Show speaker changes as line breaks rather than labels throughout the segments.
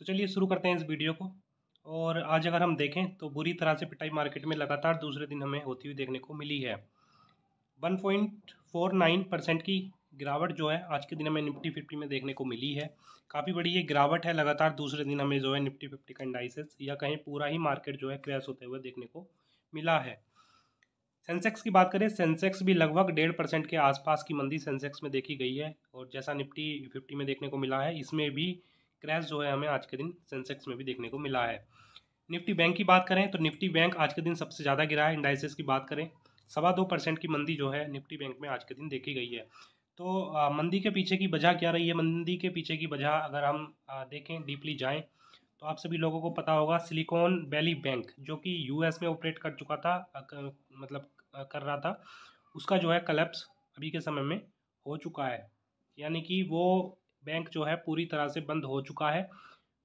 तो चलिए शुरू करते हैं इस वीडियो को और आज अगर हम देखें तो बुरी तरह से पिटाई मार्केट में लगातार दूसरे दिन हमें होती हुई देखने को मिली है 1.49 परसेंट की गिरावट जो है आज के दिन हमें निफ्टी फिफ्टी में देखने को मिली है काफ़ी बड़ी ये गिरावट है लगातार दूसरे दिन हमें जो है निफ्टी फिफ्टी का इंडाइसिस या कहीं पूरा ही मार्केट जो है क्रैश होते हुए देखने को मिला है सेंसेक्स की बात करें सेंसेक्स भी लगभग डेढ़ परसेंट के आसपास की मंदी सेंसेक्स में देखी गई है और जैसा निफ्टी फिफ्टी में देखने को मिला है इसमें भी क्रैश जो है हमें आज के दिन सेंसेक्स में भी देखने को मिला है निफ्टी बैंक की बात करें तो निफ्टी बैंक आज के दिन सबसे ज़्यादा गिरा है इंडाइसिस की बात करें सवा दो परसेंट की मंदी जो है निफ्टी बैंक में आज के दिन देखी गई है तो आ, मंदी के पीछे की वजह क्या रही है मंदी के पीछे की वजह अगर हम आ, देखें डीपली जाएं तो आप सभी लोगों को पता होगा सिलिकॉन वैली बैंक जो कि यूएस में ऑपरेट कर चुका था कर, मतलब कर रहा था उसका जो है कलेप्स अभी के समय में हो चुका है यानी कि वो बैंक जो है पूरी तरह से बंद हो चुका है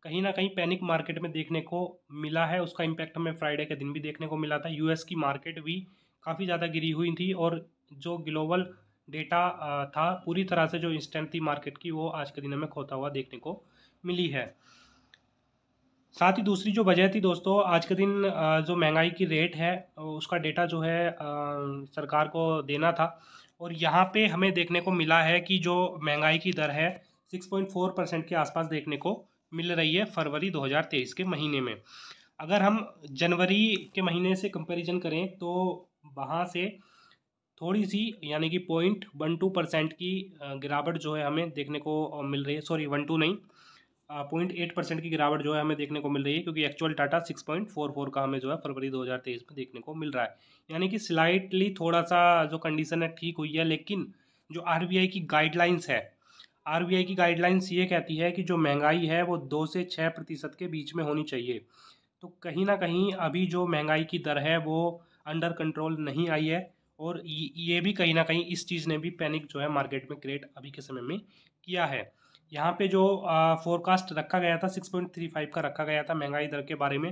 कहीं ना कहीं पैनिक मार्केट में देखने को मिला है उसका इम्पैक्ट हमें फ्राइडे के दिन भी देखने को मिला था यूएस की मार्केट भी काफ़ी ज़्यादा गिरी हुई थी और जो ग्लोबल डेटा था पूरी तरह से जो इंस्टेंट थी मार्केट की वो आज के दिन हमें खोता हुआ देखने को मिली है साथ ही दूसरी जो वजह थी दोस्तों आज के दिन जो महंगाई की रेट है उसका डेटा जो है सरकार को देना था और यहाँ पे हमें देखने को मिला है कि जो महंगाई की दर है 6.4 परसेंट के आसपास देखने को मिल रही है फरवरी 2023 के महीने में अगर हम जनवरी के महीने से कंपैरिजन करें तो वहाँ से थोड़ी सी यानी कि पॉइंट वन टू परसेंट की गिरावट जो है हमें देखने को मिल रही है सॉरी वन टू नहीं पॉइंट एट परसेंट की गिरावट जो है हमें देखने को मिल रही है क्योंकि actual data six point four four का हमें जो है फरवरी दो हज़ार तेईस में देखने को मिल रहा है यानी कि स्लाइटली थोड़ा सा जो कंडीशन है ठीक हुई है लेकिन जो आर बी आई की गाइडलाइंस है आरबीआई की गाइडलाइंस ये कहती है कि जो महंगाई है वो दो से छः प्रतिशत के बीच में होनी चाहिए तो कहीं ना कहीं अभी जो महंगाई की दर है वो अंडर कंट्रोल नहीं आई है और ये भी कहीं ना कहीं इस चीज़ ने भी पैनिक जो है मार्केट में क्रिएट अभी के समय में किया है यहाँ पे जो फोरकास्ट रखा गया था सिक्स पॉइंट थ्री फाइव का रखा गया था महंगाई दर के बारे में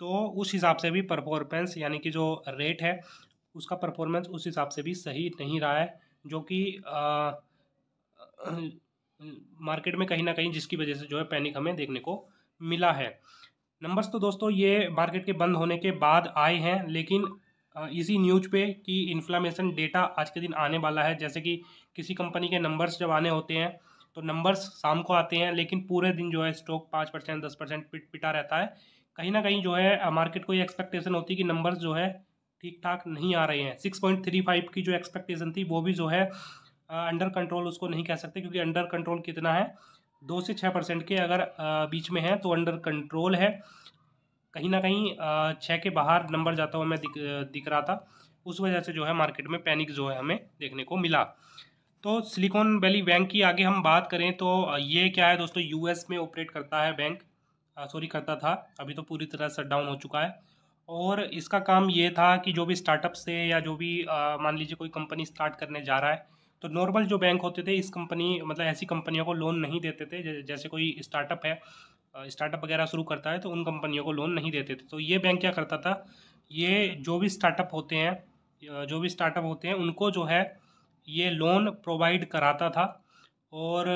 तो उस हिसाब से भी परफॉर्मेंस यानी कि जो रेट है उसका परफॉर्मेंस उस हिसाब से भी सही नहीं रहा है जो कि मार्केट में कहीं ना कहीं जिसकी वजह से जो है पैनिक हमें देखने को मिला है नंबर्स तो दोस्तों ये मार्केट के बंद होने के बाद आए हैं लेकिन इसी न्यूज पे कि इन्फ्लामेशन डेटा आज के दिन आने वाला है जैसे कि किसी कंपनी के नंबर्स जब आने होते हैं तो नंबर्स शाम को आते हैं लेकिन पूरे दिन जो है स्टॉक पाँच परसेंट दस परसेंट पिट पिटा रहता है कहीं ना कहीं जो है मार्केट को ये एक्सपेक्टेशन होती है कि नंबर्स जो है ठीक ठाक नहीं आ रहे हैं सिक्स पॉइंट थ्री फाइव की जो एक्सपेक्टेशन थी वो भी जो है अंडर कंट्रोल उसको नहीं कह सकते क्योंकि अंडर कंट्रोल कितना है दो से छः परसेंट के अगर बीच में है तो अंडर कंट्रोल है कहीं ना कहीं छः के बाहर नंबर जाता हुआ मैं दिख दिख रहा था उस वजह से जो है मार्केट में पैनिक जो है हमें देखने को मिला तो सिलिकॉन वैली बैंक की आगे हम बात करें तो ये क्या है दोस्तों यूएस में ऑपरेट करता है बैंक सॉरी करता था अभी तो पूरी तरह शट डाउन हो चुका है और इसका काम ये था कि जो भी स्टार्टअप से या जो भी मान लीजिए कोई कंपनी स्टार्ट करने जा रहा है तो नॉर्मल जो बैंक होते थे इस कंपनी मतलब ऐसी कंपनियों को लोन नहीं देते थे जैसे कोई स्टार्टअप है स्टार्टअप वगैरह शुरू करता है तो उन कंपनियों को लोन नहीं देते थे तो ये बैंक क्या करता था ये जो भी स्टार्टअप होते हैं जो भी स्टार्टअप होते हैं उनको जो है ये लोन प्रोवाइड कराता था और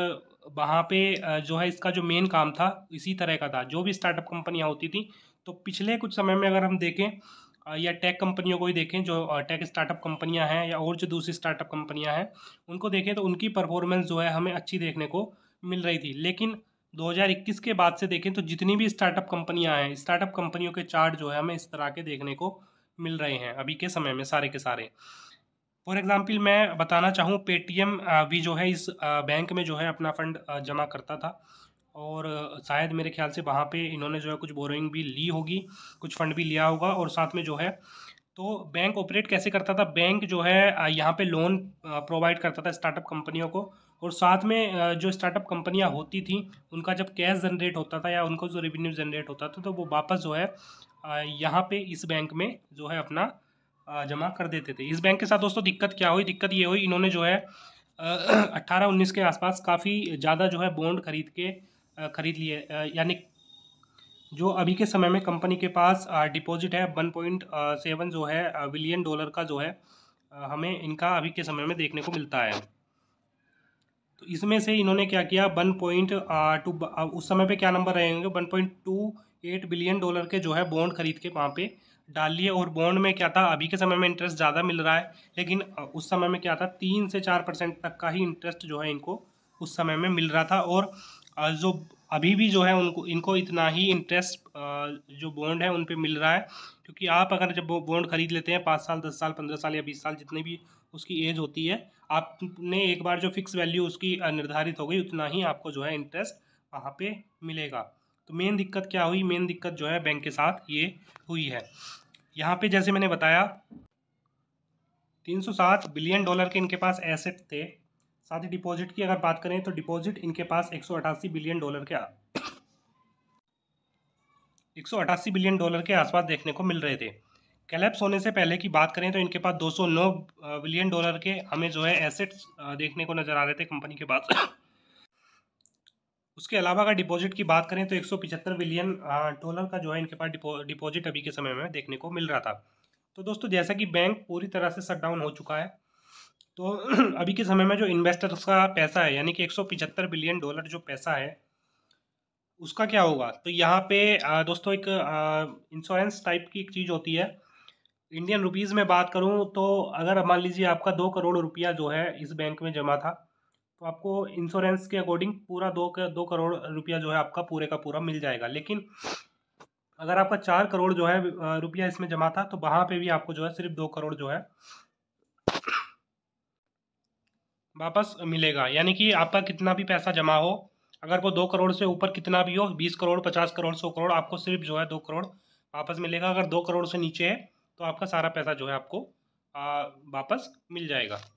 वहाँ पे जो है इसका जो मेन काम था इसी तरह का था जो भी स्टार्टअप कंपनियाँ होती थी तो पिछले कुछ समय में अगर हम देखें या टेक कंपनियों को ही देखें जो टेक स्टार्टअप कंपनियां हैं या और जो दूसरी स्टार्टअप कंपनियां हैं उनको देखें तो उनकी परफॉर्मेंस जो है हमें अच्छी देखने को मिल रही थी लेकिन 2021 के बाद से देखें तो जितनी भी स्टार्टअप कंपनियां हैं स्टार्टअप कंपनियों के चार्ट जो है हमें इस तरह के देखने को मिल रहे हैं अभी के समय में सारे के सारे फॉर एग्जाम्पल मैं बताना चाहूँ पेटीएम भी जो है इस बैंक में जो है अपना फंड जमा करता था और शायद मेरे ख्याल से वहाँ पे इन्होंने जो है कुछ बोरोइंग भी ली होगी कुछ फंड भी लिया होगा और साथ में जो है तो बैंक ऑपरेट कैसे करता था बैंक जो है यहाँ पे लोन प्रोवाइड करता था स्टार्टअप कंपनियों को और साथ में जो स्टार्टअप कंपनियाँ होती थी उनका जब कैश जनरेट होता था या उनको जो रेवेन्यू जनरेट होता था तो वो वापस जो है यहाँ पे इस बैंक में जो है अपना जमा कर देते थे इस बैंक के साथ दोस्तों दिक्कत क्या हुई दिक्कत ये हुई इन्होंने जो है अट्ठारह उन्नीस के आसपास काफ़ी ज़्यादा जो है बॉन्ड खरीद के खरीद लिए यानी जो अभी के समय में कंपनी के पास डिपॉजिट है वन पॉइंट सेवन जो है बिलियन डॉलर का जो है हमें इनका अभी के समय में देखने को मिलता है तो इसमें से इन्होंने क्या किया वन पॉइंट टू उस समय पे क्या नंबर रहेंगे one point two eight billion dollar के जो है बॉन्ड खरीद के वहाँ पे डाल लिए और बॉन्ड में क्या था अभी के समय में इंटरेस्ट ज़्यादा मिल रहा है लेकिन उस समय में क्या था तीन से चार परसेंट तक का ही इंटरेस्ट जो है इनको उस समय में मिल रहा था और जो अभी भी जो है उनको इनको इतना ही इंटरेस्ट जो बॉन्ड है उन पर मिल रहा है क्योंकि आप अगर जब वो बॉन्ड खरीद लेते हैं पाँच साल दस साल पंद्रह साल या बीस साल जितनी भी उसकी एज होती है आपने एक बार जो फिक्स वैल्यू उसकी निर्धारित हो गई उतना ही आपको जो है इंटरेस्ट वहाँ पे मिलेगा तो मेन दिक्कत क्या हुई मेन दिक्कत जो है बैंक के साथ ये हुई है यहाँ पे जैसे मैंने बताया 307 बिलियन डॉलर के इनके पास एसेट थे साथ ही डिपॉजिट की अगर बात करें तो डिपॉजिट इनके पास एक बिलियन डॉलर के एक बिलियन डॉलर के आसपास देखने को मिल रहे थे कैलेप्स होने से पहले की बात करें तो इनके पास 209 बिलियन डॉलर के हमें जो है एसेट्स देखने को नज़र आ रहे थे कंपनी के बाद उसके अलावा अगर डिपॉजिट की बात करें तो एक बिलियन डॉलर का जो है इनके पास डिपॉजिट अभी के समय में देखने को मिल रहा था तो दोस्तों जैसा कि बैंक पूरी तरह से शट डाउन हो चुका है तो अभी के समय में जो इन्वेस्टर्स का पैसा है यानी कि एक बिलियन डॉलर जो पैसा है उसका क्या होगा तो यहाँ पे दोस्तों एक इंश्योरेंस टाइप की एक चीज़ होती है इंडियन रुपीज़ में बात करूँ तो अगर मान लीजिए आपका दो करोड़ रुपया जो है इस बैंक में जमा था तो आपको इंश्योरेंस के अकॉर्डिंग पूरा दो दो करोड़ रुपया जो है आपका पूरे का पूरा मिल जाएगा लेकिन अगर आपका चार करोड़ जो है रुपया इसमें जमा था तो वहाँ पे भी आपको जो है सिर्फ दो करोड़ जो है वापस मिलेगा यानी कि आपका कितना भी पैसा जमा हो अगर वो दो करोड़ से ऊपर कितना भी हो बीस करोड़ पचास करोड़ सौ करोड़ आपको सिर्फ जो है दो करोड़ वापस मिलेगा अगर दो करोड़ से नीचे है तो आपका सारा पैसा जो है आपको आ, वापस मिल जाएगा